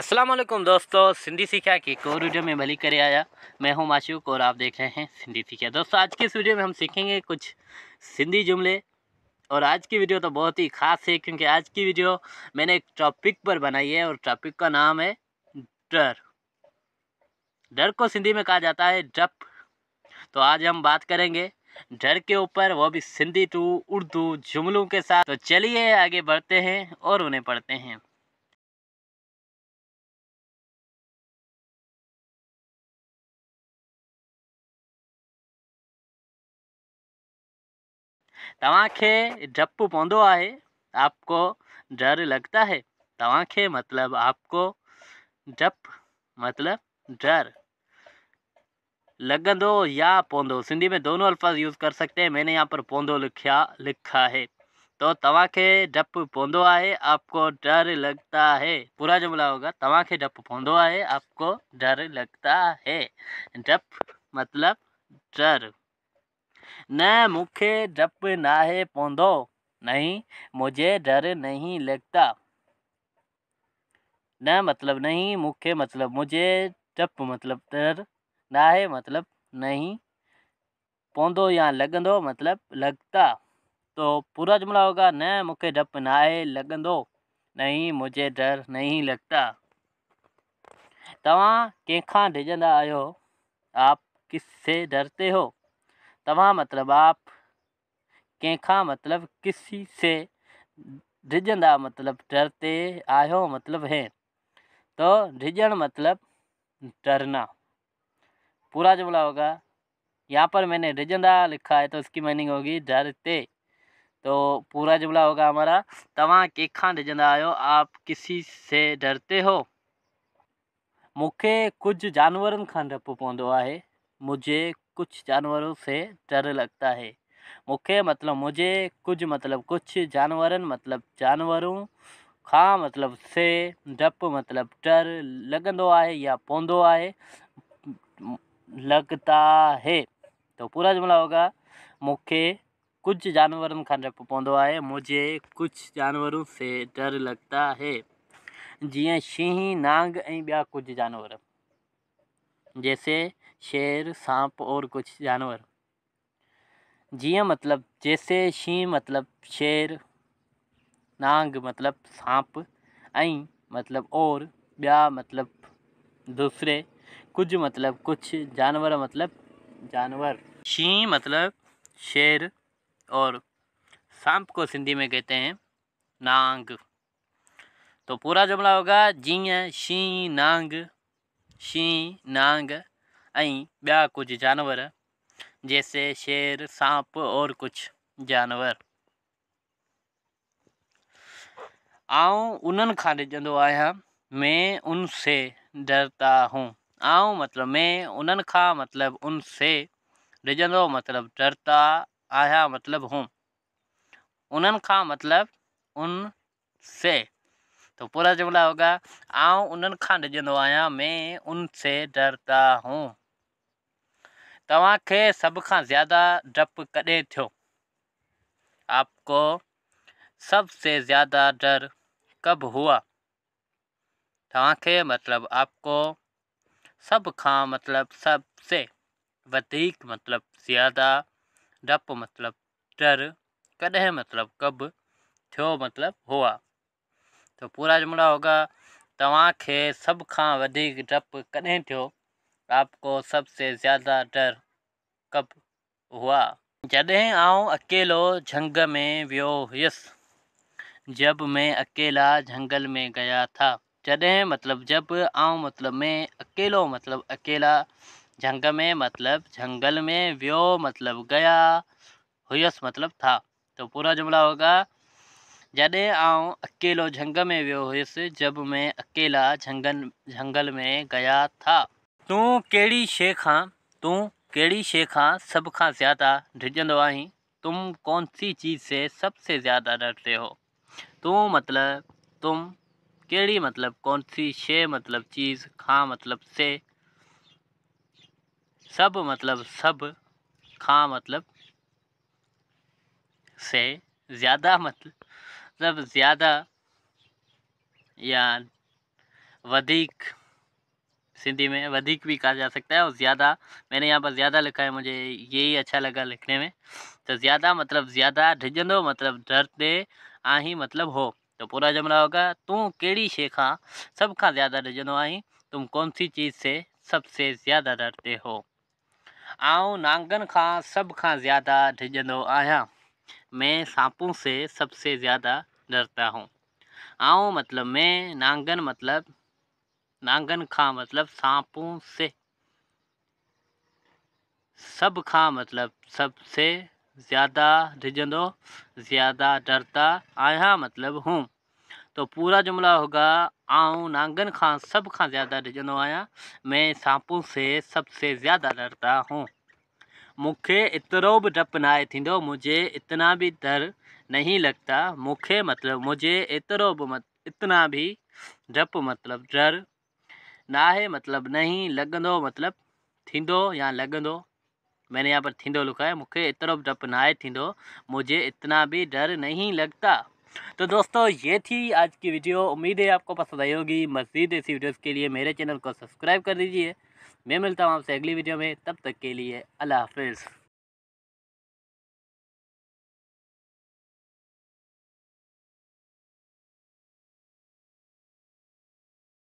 असलम दोस्तों सिंधी सीखा की एक और वीडियो में भली करे आया मैं हूं माशूक और आप देख रहे हैं सिंधी सीखा दोस्तों आज के इस वीडियो में हम सीखेंगे कुछ सिंधी जुमले और आज की वीडियो तो बहुत ही ख़ास है क्योंकि आज की वीडियो मैंने एक टॉपिक पर बनाई है और टॉपिक का नाम है डर डर को सिंधी में कहा जाता है डप तो आज हम बात करेंगे डर के ऊपर वो भी सिंधी टू उर्दू जुमलों के साथ तो चलिए आगे बढ़ते हैं और उन्हें पढ़ते हैं तव्हांखे डपु है आपको डर लगता है तव्हांखे मतलब आपको जप मतलब डर लगंदो या पौधो सिंधी में दोनों अल्फाज यूज़ कर सकते हैं मैंने यहाँ पर पौधो लिखा लिखा है तो तव्हांखे डप पौधो है आपको डर लगता है पूरा जुमला होगा तवे डप पौधो है आपको डर लगता है डप मतलब डर न मूंखे डप नाहे पवंदो नहीं मुझे डर नहीं लगता न मतलब नहीं मूंखे मतलब मुझे डप मतलब डर नाहे मतलब नहीं पौधो या लगंदो मतलब लगता तो पूरा जुमला होगा न मुख्य डप ना लगंदो नहीं मुझे डर नहीं लगता तवा कंखा डिजंदा आयो आप किससे डरते हो तवा मतलब आप कंखा मतलब किसी से ढिजंदा मतलब डरते आयो मतलब है तो डिजण मतलब डरना पूरा जुमला होगा यहाँ पर मैंने ढिजंदा लिखा है तो उसकी मीनिंग होगी डरते तो पूरा जुमला होगा हमारा तव्हां कंहिंखां डिजंदा आयो आप किसी से डरते हो मुख्य कुछ जानवर का डप पवंदो आहे मुझे कुछ जानवरों से डर लगता है मुख्य मतलब मुझे कुछ मतलब कुछ जानवरन मतलब जानवरों खा मतलब से डप मतलब डर लॻंदो या पवंदो है लगता है तो पूरा जुमला होगा मुख्य कुछ जानवरनि का डप पवंदो है मुझे कुछ जानवरों से डर लगता है जी शींहं नांग ऐं ॿिया जानवर जैसे शेर सांप और कुछ जानवर जिया मतलब जैसे शी मतलब शेर नांग मतलब सांप आई मतलब और ब्या मतलब दूसरे कुछ मतलब कुछ जानवर मतलब जानवर शी मतलब शेर और सांप को सिंधी में कहते हैं नांग तो पूरा जुमला होगा जिया शी नांग शी नांग ऐं कुछ जानवर जैसे शेर सांप और कुछ जानवर आउं उन्हनि खां ॾिजंदो मैं उनसे डरता हूँ आउं मतलब मैं उनन खां मतलब उनसे ॾिजंदो मतलब डरता आया मतलब हूँ उनन खां मतलब उन से तो पूरा जुमला होगा आउं उनन खां ॾिजंदो मैं उनसे डरता हूँ तव्हांखे सब का ज़्यादा डप कदे थो आपको सबसे ज़्यादा डर कब हुआ तव्हांखे मतलब आपको सब का मतलब सबसे वधीक मतलब ज़्यादा डप मतलब डर कद मतलब कब थो मतलब हुआ तो पूरा जुमला होगा तव्हांखे सब का वधीक डपु कॾहिं आपको सबसे ज़्यादा डर कब हुआ जदें आऊँ अकेलो झंग में वियो हुयस जब मैं अकेला जंगल में गया था जदें मतलब जब आऊँ मतलब मैं अकेलो मतलब अकेला झंग में मतलब जंगल में वियो मतलब गया हुयस मतलब था तो पूरा जुमला होगा जॾहिं आऊँ अकेलो झंग में वियो हुयस जब मैं अकेला झंगल झंगल में गया था तू कड़ी शेखा हाँ? खां कड़ी शे का सब का ज़्यादा डिॼंदो आही तुम कौन सी चीज़ से सबसे ज़्यादा डरते हो तू मतलब तुम कड़ी मतलब कौन सी शे मतलब चीज़ खा मतलब से सब मतलब सब खा मतलब से ज़्यादा मतलब ज़्यादा या वधिक सिंधी में वधिक भी कहा जा सकता है और ज़्यादा मैंने यहाँ पर ज़्यादा लिखा है मुझे यही अच्छा लगा लिखने में तो ज़्यादा मतलब ज़्यादा डिजंदो मतलब डरते आही मतलब हो तो पूरा जमला होगा तू केड़ी शेखा हाँ? सब का ज़्यादा डिजंदो आही तुम कौन सी चीज़ से सबसे ज़्यादा डरते हो आओ नांगन का सब का ज़्यादा डिजंदो आया मैं सांपों से सबसे ज़्यादा डरता हूँ आओ मतलब मैं नांगन मतलब नांगन खा मतलब सांपों से सब खा मतलब सबसे ज़्यादा रिझंदो ज़्यादा डरता आया मतलब हूँ तो पूरा जुमला होगा आऊँ नांगन खां सब खां ज़्यादा रिझंदो आया मैं सांपों से सबसे ज़्यादा डरता हूँ मूंखे एतिरो बि डपु न थी थींदो इतना भी डर नहीं लगता मुख्य मतलब मुझे इतरो भी मत इतना भी डप मतलब डर है मतलब नहीं लॻंदो मतलब थींदो या लॻंदो मैंने यहाँ पर थींदो लिखा है मुझे इतना डप ना है मुझे इतना भी डर नहीं लगता तो दोस्तों ये थी आज की वीडियो उम्मीद है आपको पसंद आई होगी मज़ीद ऐसी वीडियोस के लिए मेरे चैनल को सब्सक्राइब कर दीजिए मैं मिलता हूँ आपसे अगली वीडियो में तब तक के लिए अल्लाह हाफिज़